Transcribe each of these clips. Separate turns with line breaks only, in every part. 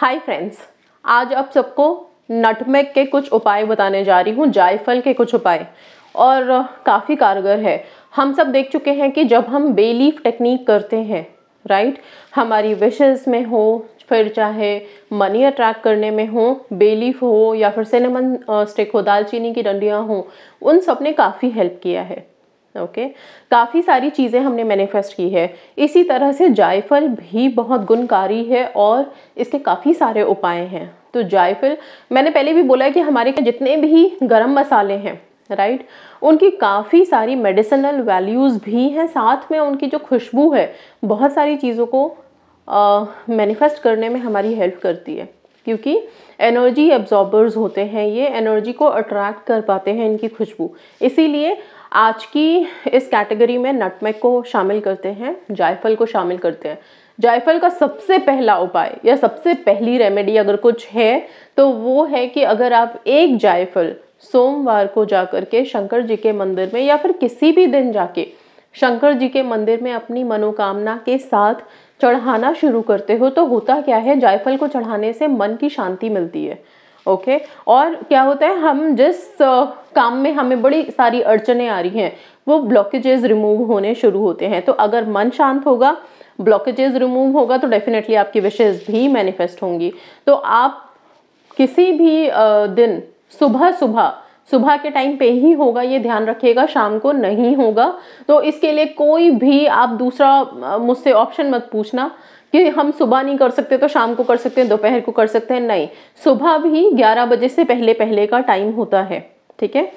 Hi friends आज आप सबको नटमेग के कुछ उपाय बताने जा रही हूँ जायफल के कुछ उपाय और काफ़ी कारगर है हम सब देख चुके हैं कि जब हम बेलीफ टेक्निक करते हैं राइट हमारी विशेज़ में हो फिर चाहे मनी अट्रैक्ट करने में हो बेलीफ हो या फिर सिनेमन स्टिक हो दालचीनी की डंडियाँ हो उन सब ने काफ़ी हेल्प किया है ओके काफ़ी सारी चीज़ें हमने मैनिफेस्ट की है इसी तरह से जायफल भी बहुत गुणकारी है और इसके काफ़ी सारे उपाय हैं तो जायफल मैंने पहले भी बोला है कि हमारे जितने भी गरम मसाले हैं राइट उनकी काफ़ी सारी मेडिसिनल वैल्यूज़ भी हैं साथ में उनकी जो खुशबू है बहुत सारी चीज़ों को मैनिफेस्ट करने में हमारी हेल्प करती है क्योंकि एनर्जी एब्जॉर्बर्स होते हैं ये एनर्जी को अट्रैक्ट कर पाते हैं इनकी खुशबू इसीलिए आज की इस कैटेगरी में नटमेग को शामिल करते हैं जायफल को शामिल करते हैं जायफल का सबसे पहला उपाय या सबसे पहली रेमेडी अगर कुछ है तो वो है कि अगर आप एक जायफल सोमवार को जा कर के शंकर जी के मंदिर में या फिर किसी भी दिन जाके शंकर जी के मंदिर में अपनी मनोकामना के साथ चढ़ाना शुरू करते हो तो होता क्या है जायफल को चढ़ाने से मन की शांति मिलती है ओके और क्या होता है हम जिस काम में हमें बड़ी सारी अड़चने आ रही हैं वो ब्लॉकेजेस रिमूव होने शुरू होते हैं तो अगर मन शांत होगा ब्लॉकेजेस रिमूव होगा तो डेफिनेटली आपकी विशेज़ भी मैनिफेस्ट होंगी तो आप किसी भी दिन सुबह सुबह सुबह के टाइम पे ही होगा ये ध्यान रखिएगा शाम को नहीं होगा तो इसके लिए कोई भी आप दूसरा मुझसे ऑप्शन मत पूछना कि हम सुबह नहीं कर सकते तो शाम को कर सकते हैं दोपहर को कर सकते हैं नहीं सुबह भी 11 बजे से पहले पहले का टाइम होता है ठीक है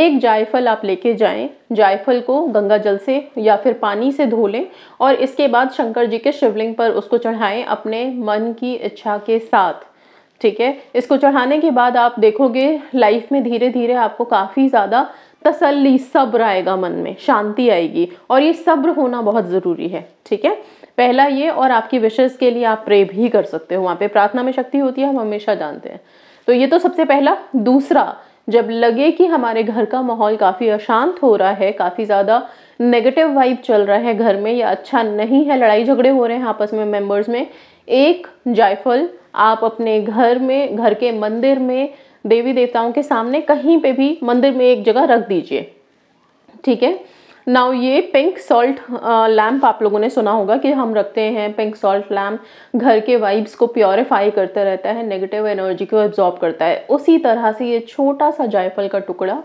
एक जायफल आप लेके जाएं जायफल को गंगा जल से या फिर पानी से धो लें और इसके बाद शंकर जी के शिवलिंग पर उसको चढ़ाएं अपने मन की इच्छा के साथ ठीक है इसको चढ़ाने के बाद आप देखोगे लाइफ में धीरे धीरे आपको काफ़ी ज़्यादा तसल्ली सब्र आएगा मन में शांति आएगी और ये सब्र होना बहुत ज़रूरी है ठीक है पहला ये और आपकी विशेष के लिए आप प्रे भी कर सकते हो वहाँ पे प्रार्थना में शक्ति होती है हम हमेशा जानते हैं तो ये तो सबसे पहला दूसरा जब लगे कि हमारे घर का माहौल काफ़ी अशांत हो रहा है काफ़ी ज़्यादा नेगेटिव वाइब चल रहा है घर में या अच्छा नहीं है लड़ाई झगड़े हो रहे हैं आपस में मेम्बर्स में एक जायफल आप अपने घर में घर के मंदिर में देवी देवताओं के सामने कहीं पे भी मंदिर में एक जगह रख दीजिए ठीक है नाउ ये पिंक सॉल्ट लैम्प आप लोगों ने सुना होगा कि हम रखते हैं पिंक सॉल्ट लैम्प घर के वाइब्स को प्योरीफाई करता रहता है नेगेटिव एनर्जी को एब्जॉर्ब करता है उसी तरह से ये छोटा सा जायफल का टुकड़ा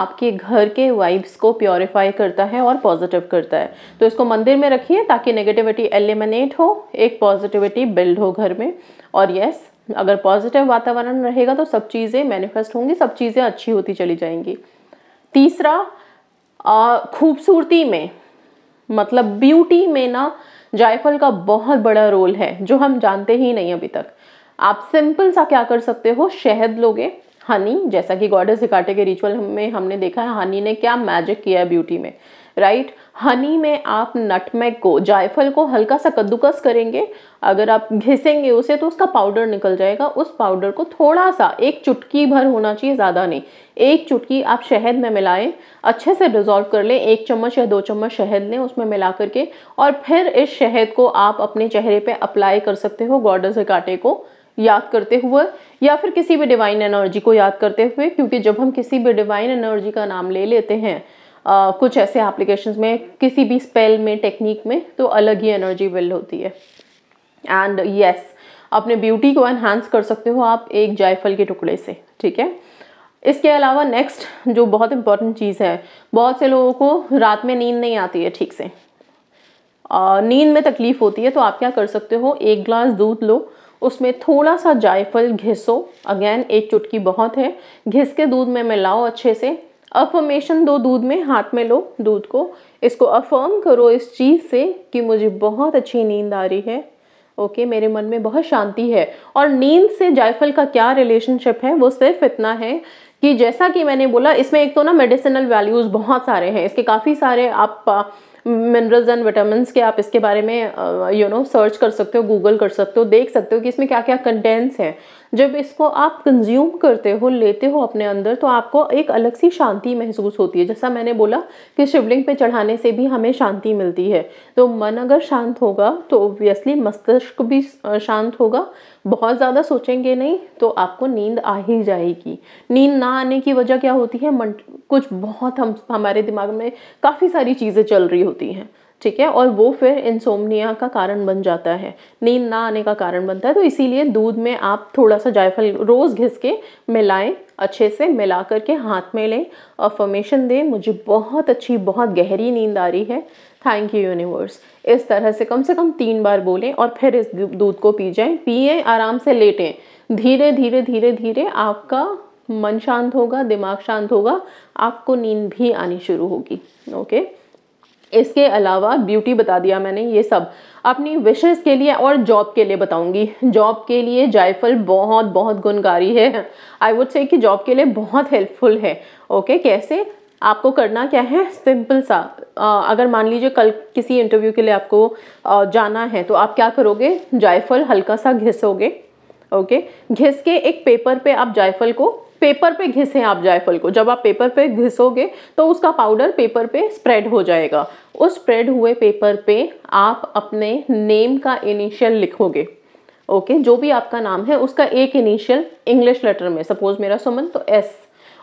आपके घर के वाइब्स को प्योरीफाई करता है और पॉजिटिव करता है तो इसको मंदिर में रखिए ताकि नेगेटिविटी एलिमिनेट हो एक पॉजिटिविटी बिल्ड हो घर में और यस अगर पॉजिटिव वातावरण रहेगा तो सब चीज़ें मैनिफेस्ट होंगी सब चीज़ें अच्छी होती चली जाएंगी तीसरा खूबसूरती में मतलब ब्यूटी में ना जायफल का बहुत बड़ा रोल है जो हम जानते ही नहीं अभी तक आप सिंपल सा क्या कर सकते हो शहद लोगे हनी जैसा कि गॉडेस हिकाटे के रिचुअल में हमने देखा है हनी ने क्या मैजिक किया है ब्यूटी में राइट हनी में आप नटमैग को जायफल को हल्का सा कद्दूकस करेंगे अगर आप घिसेंगे उसे तो उसका पाउडर निकल जाएगा उस पाउडर को थोड़ा सा एक चुटकी भर होना चाहिए ज़्यादा नहीं एक चुटकी आप शहद में मिलाएं अच्छे से डिज़ोल्व कर लें एक चम्मच या दो चम्मच शहद लें उसमें मिला करके और फिर इस शहद को आप अपने चेहरे पर अप्लाई कर सकते हो गॉडर से काटे को याद करते हुए या फिर किसी भी डिवाइन एनर्जी को याद करते हुए क्योंकि जब हम किसी भी डिवाइन एनर्जी का नाम ले लेते हैं आ, कुछ ऐसे एप्लीकेशन में किसी भी स्पेल में टेक्निक में तो अलग ही एनर्जी बिल्ड होती है एंड येस yes, अपने ब्यूटी को एनहांस कर सकते हो आप एक जायफल के टुकड़े से ठीक है इसके अलावा नेक्स्ट जो बहुत इंपॉर्टेंट चीज़ है बहुत से लोगों को रात में नींद नहीं आती है ठीक से नींद में तकलीफ़ होती है तो आप क्या कर सकते हो एक ग्लास दूध लो उसमें थोड़ा सा जायफल घिसो अगेन एक चुटकी बहुत है घिस के दूध में मिलाओ अच्छे से अफर्मेशन दो दूध में हाथ में लो दूध को इसको अफर्म करो इस चीज़ से कि मुझे बहुत अच्छी नींद आ रही है ओके okay, मेरे मन में बहुत शांति है और नींद से जायफल का क्या रिलेशनशिप है वो सिर्फ इतना है कि जैसा कि मैंने बोला इसमें एक तो ना मेडिसिनल वैल्यूज़ बहुत सारे हैं इसके काफ़ी सारे आप मिनरल्स एंड विटामिन के आप इसके बारे में यू नो सर्च कर सकते हो गूगल कर सकते हो देख सकते हो कि इसमें क्या क्या कंटेंट्स हैं जब इसको आप कंज्यूम करते हो लेते हो अपने अंदर तो आपको एक अलग सी शांति महसूस होती है जैसा मैंने बोला कि शिवलिंग पे चढ़ाने से भी हमें शांति मिलती है तो मन अगर शांत होगा तो ओबियसली मस्तिष्क भी शांत होगा बहुत ज़्यादा सोचेंगे नहीं तो आपको नींद आ ही जाएगी नींद ना आने की वजह क्या होती है मन कुछ बहुत हम हमारे दिमाग में काफ़ी सारी चीज़ें चल रही होती हैं ठीक है और वो फिर इंसोमनिया का कारण बन जाता है नींद ना आने का कारण बनता है तो इसीलिए दूध में आप थोड़ा सा जायफल रोज़ घिस के मिलाएं अच्छे से मिला करके हाथ में लें अफर्मेशन दें मुझे बहुत अच्छी बहुत गहरी नींद आ रही है थैंक यू यूनिवर्स इस तरह से कम से कम तीन बार बोलें और फिर इस दूध को पी जाएँ पिए आराम से लेटें धीरे धीरे धीरे धीरे आपका मन शांत होगा दिमाग शांत होगा आपको नींद भी आनी शुरू होगी ओके इसके अलावा ब्यूटी बता दिया मैंने ये सब अपनी विशेज़ के लिए और जॉब के लिए बताऊंगी जॉब के लिए जायफल बहुत बहुत गुनगारी है आई वुड से कि जॉब के लिए बहुत हेल्पफुल है ओके कैसे आपको करना क्या है सिंपल सा आ, अगर मान लीजिए कल किसी इंटरव्यू के लिए आपको आ, जाना है तो आप क्या करोगे जायफल हल्का सा घिसोगे ओके घिस के एक पेपर पे आप जायफल को पेपर पे घिसें आप जायफल को जब आप पेपर पे घिसोगे तो उसका पाउडर पेपर पे स्प्रेड हो जाएगा उस स्प्रेड हुए पेपर पे आप अपने नेम का इनिशियल लिखोगे ओके okay, जो भी आपका नाम है उसका एक इनिशियल इंग्लिश लेटर में सपोज मेरा सुमन तो एस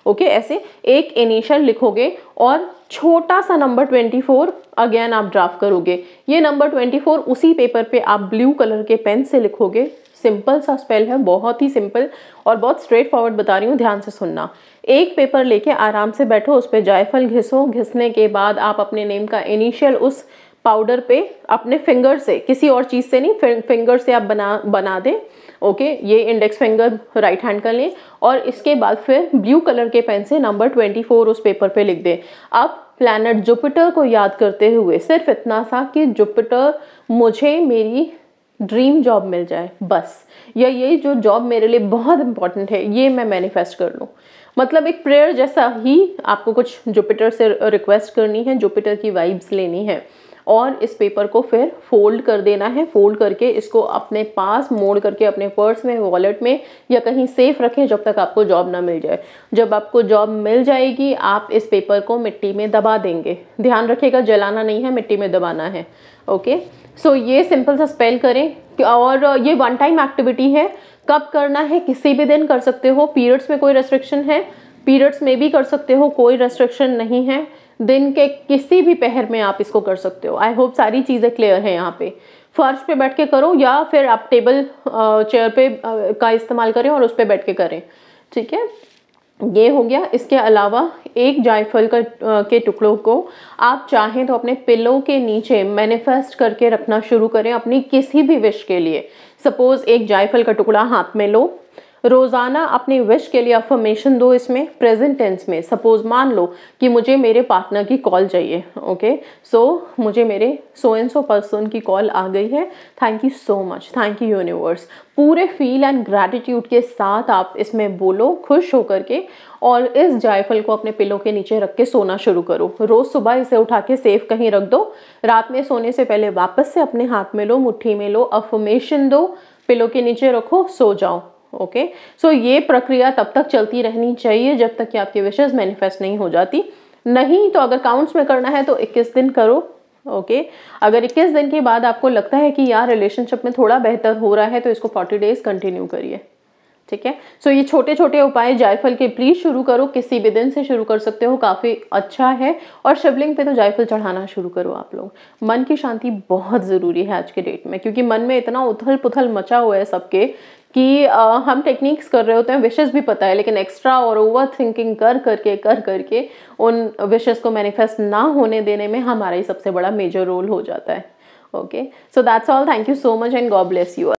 ओके okay, ऐसे एक इनिशियल लिखोगे और छोटा सा नंबर 24 अगेन आप ड्राफ्ट करोगे ये नंबर 24 उसी पेपर पे आप ब्लू कलर के पेन से लिखोगे सिंपल सा स्पेल है बहुत ही सिंपल और बहुत स्ट्रेट फॉरवर्ड बता रही हूँ ध्यान से सुनना एक पेपर लेके आराम से बैठो उस पर जायफल घिसो घिसने के बाद आप अपने नेम का इनिशियल उस पाउडर पे अपने फिंगर से किसी और चीज़ से नहीं फिंगर से आप बना बना दें ओके ये इंडेक्स फिंगर राइट हैंड कर लें और इसके बाद फिर ब्लू कलर के पेन से नंबर ट्वेंटी फोर उस पेपर पे लिख दें अब प्लानट जुपिटर को याद करते हुए सिर्फ इतना सा कि जुपिटर मुझे मेरी ड्रीम जॉब मिल जाए बस या ये जो जॉब मेरे लिए बहुत इंपॉर्टेंट है ये मैं मैनिफेस्ट कर लूँ मतलब एक प्रेयर जैसा ही आपको कुछ जुपिटर से रिक्वेस्ट करनी है जुपिटर की वाइब्स लेनी है और इस पेपर को फिर फोल्ड कर देना है फोल्ड करके इसको अपने पास मोड़ करके अपने पर्स में वॉलेट में या कहीं सेफ रखें जब तक आपको जॉब ना मिल जाए जब आपको जॉब मिल जाएगी आप इस पेपर को मिट्टी में दबा देंगे ध्यान रखिएगा जलाना नहीं है मिट्टी में दबाना है ओके सो so, ये सिंपल सा स्पेल करें और ये वन टाइम एक्टिविटी है कब करना है किसी भी दिन कर सकते हो पीरियड्स में कोई रेस्ट्रिक्शन है पीरियड्स में भी कर सकते हो कोई रेस्ट्रिक्शन नहीं है दिन के किसी भी पहर में आप इसको कर सकते हो आई होप सारी चीज़ें क्लियर हैं यहाँ पे फर्श पे बैठ के करो या फिर आप टेबल चेयर पे का इस्तेमाल करें और उस पर बैठ के करें ठीक है ये हो गया इसके अलावा एक जायफल का के टुकड़ों को आप चाहें तो अपने पिलो के नीचे मैनिफेस्ट करके रखना शुरू करें अपनी किसी भी विश के लिए सपोज़ एक जायफल का टुकड़ा हाथ में लो रोज़ाना अपने विश के लिए अफर्मेशन दो इसमें प्रेजेंट टेंस में सपोज़ मान लो कि मुझे मेरे पार्टनर की कॉल चाहिए ओके सो so, मुझे मेरे सो एंड सो पर्सन की कॉल आ गई है thank you so much thank you universe पूरे फील एंड ग्रैटिट्यूड के साथ आप इसमें बोलो खुश होकर के और इस जायफल को अपने पिलों के नीचे रख के सोना शुरू करो रोज़ सुबह इसे उठा के सेफ कहीं रख दो रात में सोने से पहले वापस से अपने हाथ में लो मुट्ठी में लो अफर्मेशन दो पिलों के नीचे रखो सो जाओ ओके सो ये प्रक्रिया तब तक चलती रहनी चाहिए जब तक कि आपकी विशेज मैनिफेस्ट नहीं हो जाती नहीं तो अगर काउंट्स में करना है तो 21 दिन करो ओके okay? अगर 21 दिन के बाद आपको लगता है कि यार रिलेशनशिप में थोड़ा बेहतर हो रहा है तो इसको 40 डेज कंटिन्यू करिए ठीक है सो ये छोटे छोटे उपाय जायफल के प्लीज़ शुरू करो किसी भी दिन से शुरू कर सकते हो काफ़ी अच्छा है और शिवलिंग पे तो जायफल चढ़ाना शुरू करो आप लोग मन की शांति बहुत ज़रूरी है आज के डेट में क्योंकि मन में इतना उथल पुथल मचा हुआ है सबके कि आ, हम टेक्निक्स कर रहे होते हैं विशेज़ भी पता है लेकिन एक्स्ट्रा और ओवर थिंकिंग कर करके कर करके कर उन विशेज़ को मैनिफेस्ट ना होने देने में हमारा ही सबसे बड़ा मेजर रोल हो जाता है okay so that's all thank you so much and God bless you